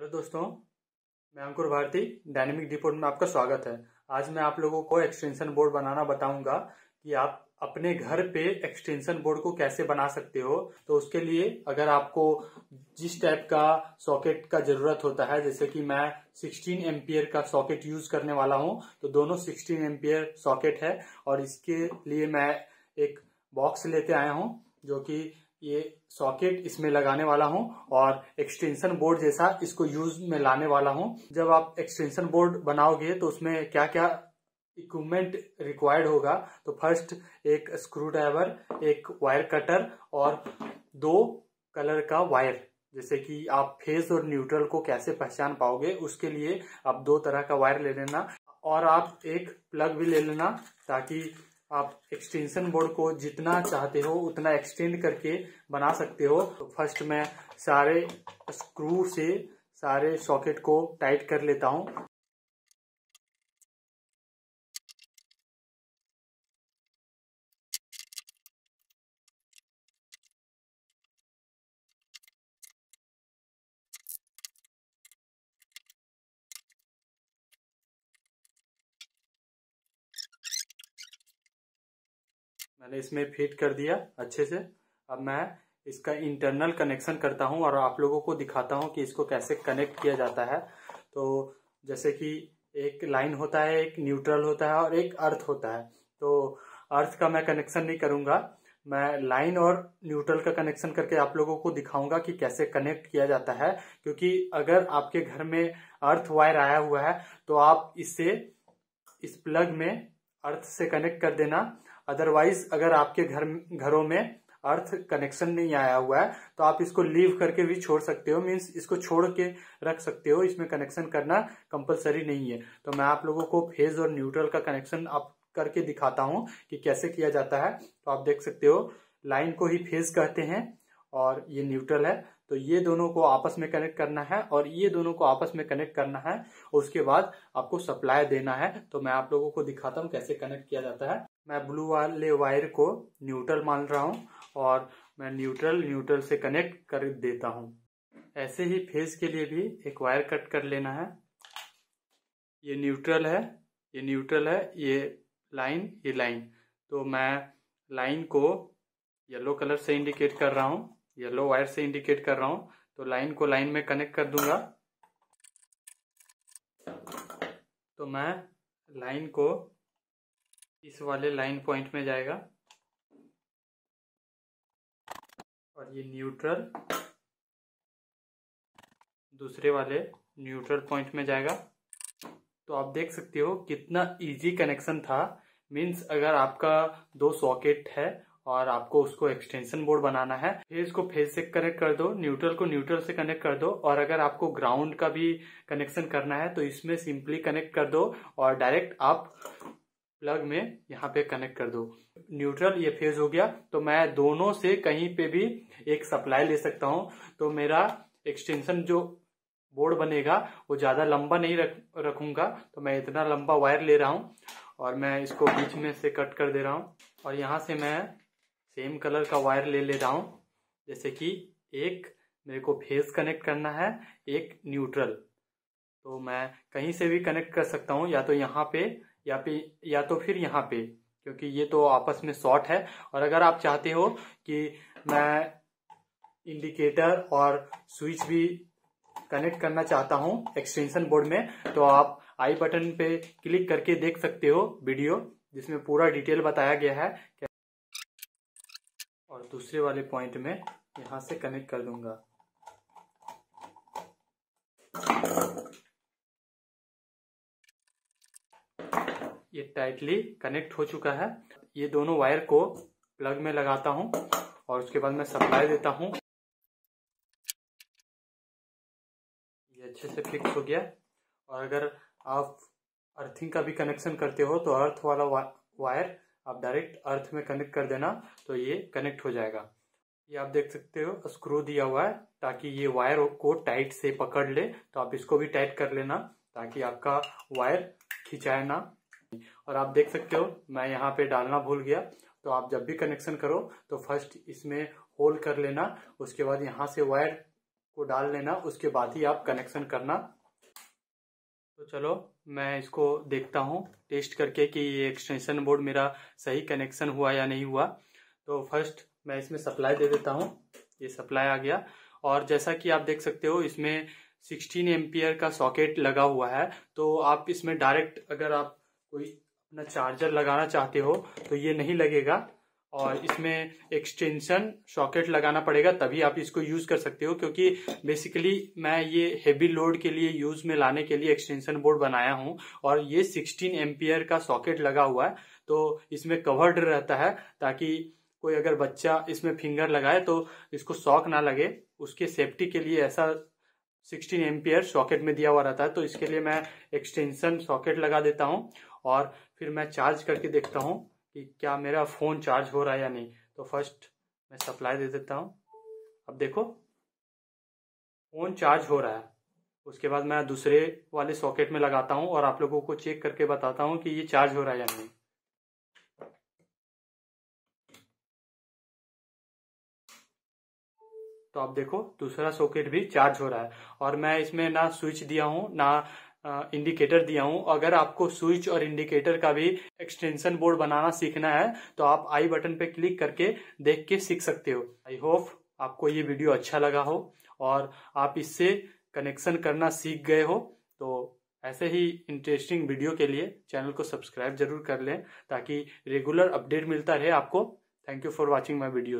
hello दोस्तों मैं अंकुर Bharti dynamic report में आपका स्वागत है आज मैं आप लोगों को एक्सटेंशन बोर्ड बनाना बताऊंगा कि आप अपने घर पे एक्सटेंशन बोर्ड को कैसे बना सकते हो तो उसके लिए अगर आपको जिस टाइप का सॉकेट का जरूरत होता है जैसे कि मैं 16 एम्पियर का सॉकेट यूज करने वाला हूँ तो दोनों सिक्सटीन एम्पियर सॉकेट है और इसके लिए मैं एक बॉक्स लेते आया हूँ जो कि ये सॉकेट इसमें लगाने वाला हूँ और एक्सटेंशन बोर्ड जैसा इसको यूज में लाने वाला हूँ जब आप एक्सटेंशन बोर्ड बनाओगे तो उसमें क्या क्या इक्विपमेंट रिक्वायर्ड होगा तो फर्स्ट एक स्क्रू ड्राइवर एक वायर कटर और दो कलर का वायर जैसे कि आप फेज और न्यूट्रल को कैसे पहचान पाओगे उसके लिए आप दो तरह का वायर ले लेना और आप एक प्लग भी ले लेना ताकि आप एक्सटेंशन बोर्ड को जितना चाहते हो उतना एक्सटेंड करके बना सकते हो तो फर्स्ट मैं सारे स्क्रू से सारे सॉकेट को टाइट कर लेता हूँ मैंने इसमें फिट कर दिया अच्छे से अब मैं इसका इंटरनल कनेक्शन करता हूँ और आप लोगों को दिखाता हूँ कि इसको कैसे कनेक्ट किया जाता है तो जैसे कि एक लाइन होता है एक न्यूट्रल होता है और एक अर्थ होता है तो अर्थ का मैं कनेक्शन नहीं करूंगा मैं लाइन और न्यूट्रल का कनेक्शन करके आप लोगों को दिखाऊंगा कि कैसे कनेक्ट किया जाता है क्योंकि अगर आपके घर में अर्थ वायर आया हुआ है तो आप इसे इस प्लग में अर्थ से कनेक्ट कर देना अदरवाइज अगर आपके घर घरों में अर्थ कनेक्शन नहीं आया हुआ है तो आप इसको लीव करके भी छोड़ सकते हो मीन्स इसको छोड़ के रख सकते हो इसमें कनेक्शन करना कंपलसरी नहीं है तो मैं आप लोगों को फेज और न्यूट्रल का कनेक्शन आप करके दिखाता हूं कि कैसे किया जाता है तो आप देख सकते हो लाइन को ही फेज कहते हैं और ये न्यूट्रल है तो ये दोनों को आपस में कनेक्ट करना है और ये दोनों को आपस में कनेक्ट करना है उसके बाद आपको सप्लाई देना है तो मैं आप लोगों को दिखाता हूँ कैसे कनेक्ट किया जाता है मैं ब्लू वाले वायर को न्यूट्रल मान रहा हूँ और मैं न्यूट्रल न्यूट्रल से कनेक्ट कर देता हूँ ऐसे ही फेस के लिए भी एक वायर कट कर लेना है ये न्यूट्रल है ये न्यूट्रल है ये लाइन ये लाइन तो मैं लाइन को येलो कलर से इंडिकेट कर रहा हूँ येलो वायर से इंडिकेट कर रहा हूँ तो लाइन को लाइन में कनेक्ट कर दूंगा तो मैं लाइन को इस वाले लाइन पॉइंट में जाएगा और ये न्यूट्रल दूसरे वाले न्यूट्रल पॉइंट में जाएगा तो आप देख सकते हो कितना इजी कनेक्शन था मीन्स अगर आपका दो सॉकेट है और आपको उसको एक्सटेंशन बोर्ड बनाना है फेज को फेज से कनेक्ट कर दो न्यूट्रल को न्यूट्रल से कनेक्ट कर दो और अगर आपको ग्राउंड का भी कनेक्शन करना है तो इसमें सिंपली कनेक्ट कर दो और डायरेक्ट आप प्लग में यहाँ पे कनेक्ट कर दो न्यूट्रल ये फेज हो गया तो मैं दोनों से कहीं पे भी एक सप्लाई ले सकता हूँ तो मेरा एक्सटेंशन जो बोर्ड बनेगा वो ज़्यादा लंबा नहीं रख रखूंगा तो मैं इतना लंबा वायर ले रहा हूँ और मैं इसको बीच में से कट कर दे रहा हूँ और यहाँ से मैं सेम कलर का वायर ले ले रहा हूँ जैसे कि एक मेरे को फेज कनेक्ट करना है एक न्यूट्रल तो मैं कहीं से भी कनेक्ट कर सकता हूँ या तो यहाँ पे या पे या तो फिर यहाँ पे क्योंकि ये तो आपस में शॉर्ट है और अगर आप चाहते हो कि मैं इंडिकेटर और स्विच भी कनेक्ट करना चाहता हूँ एक्सटेंशन बोर्ड में तो आप आई बटन पे क्लिक करके देख सकते हो वीडियो जिसमें पूरा डिटेल बताया गया है और दूसरे वाले पॉइंट में यहाँ से कनेक्ट कर दूंगा ये टाइटली कनेक्ट हो चुका है ये दोनों वायर को प्लग में लगाता हूं और उसके बाद मैं सप्लाई देता हूं ये अच्छे से फिक्स हो गया और अगर आप अर्थिंग का भी कनेक्शन करते हो तो अर्थ वाला वायर आप डायरेक्ट अर्थ में कनेक्ट कर देना तो ये कनेक्ट हो जाएगा ये आप देख सकते हो स्क्रू दिया हुआ है ताकि ये वायर को टाइट से पकड़ ले तो आप इसको भी टाइट कर लेना ताकि आपका वायर खिंचाए ना और आप देख सकते हो मैं यहाँ पे डालना भूल गया तो आप जब भी कनेक्शन करो तो फर्स्ट इसमें होल कर लेना उसके बाद यहाँ से वायर को डाल लेना उसके बाद ही आप कनेक्शन करना तो चलो मैं इसको देखता हूँ टेस्ट करके कि ये एक्सटेंशन बोर्ड मेरा सही कनेक्शन हुआ या नहीं हुआ तो फर्स्ट मैं इसमें सप्लाई दे देता हूँ ये सप्लाई आ गया और जैसा कि आप देख सकते हो इसमें 16 एम्पियर का सॉकेट लगा हुआ है तो आप इसमें डायरेक्ट अगर आप कोई अपना चार्जर लगाना चाहते हो तो ये नहीं लगेगा और इसमें एक्सटेंशन सॉकेट लगाना पड़ेगा तभी आप इसको यूज़ कर सकते हो क्योंकि बेसिकली मैं ये हेवी लोड के लिए यूज़ में लाने के लिए एक्सटेंशन बोर्ड बनाया हूँ और ये 16 एम्पियर का सॉकेट लगा हुआ है तो इसमें कवर्ड रहता है ताकि कोई अगर बच्चा इसमें फिंगर लगाए तो इसको शॉक ना लगे उसके सेफ्टी के लिए ऐसा 16 एम्पियर सॉकेट में दिया हुआ रहता है तो इसके लिए मैं एक्सटेंशन सॉकेट लगा देता हूँ और फिर मैं चार्ज करके देखता हूँ कि क्या मेरा फ़ोन चार्ज हो रहा है या नहीं तो फर्स्ट मैं सप्लाई दे देता हूँ अब देखो फ़ोन चार्ज हो रहा है उसके बाद मैं दूसरे वाले सॉकेट में लगाता हूँ और आप लोगों को चेक करके बताता हूँ कि ये चार्ज हो रहा है या नहीं तो आप देखो दूसरा सॉकेट भी चार्ज हो रहा है और मैं इसमें ना स्विच दिया हूँ ना इंडिकेटर दिया हूं अगर आपको स्विच और इंडिकेटर का भी एक्सटेंशन बोर्ड बनाना सीखना है तो आप आई बटन पे क्लिक करके देख के सीख सकते हो आई होप आपको ये वीडियो अच्छा लगा हो और आप इससे कनेक्शन करना सीख गए हो तो ऐसे ही इंटरेस्टिंग वीडियो के लिए चैनल को सब्सक्राइब जरूर कर लें ताकि रेगुलर अपडेट मिलता रहे आपको thank you for watching my videos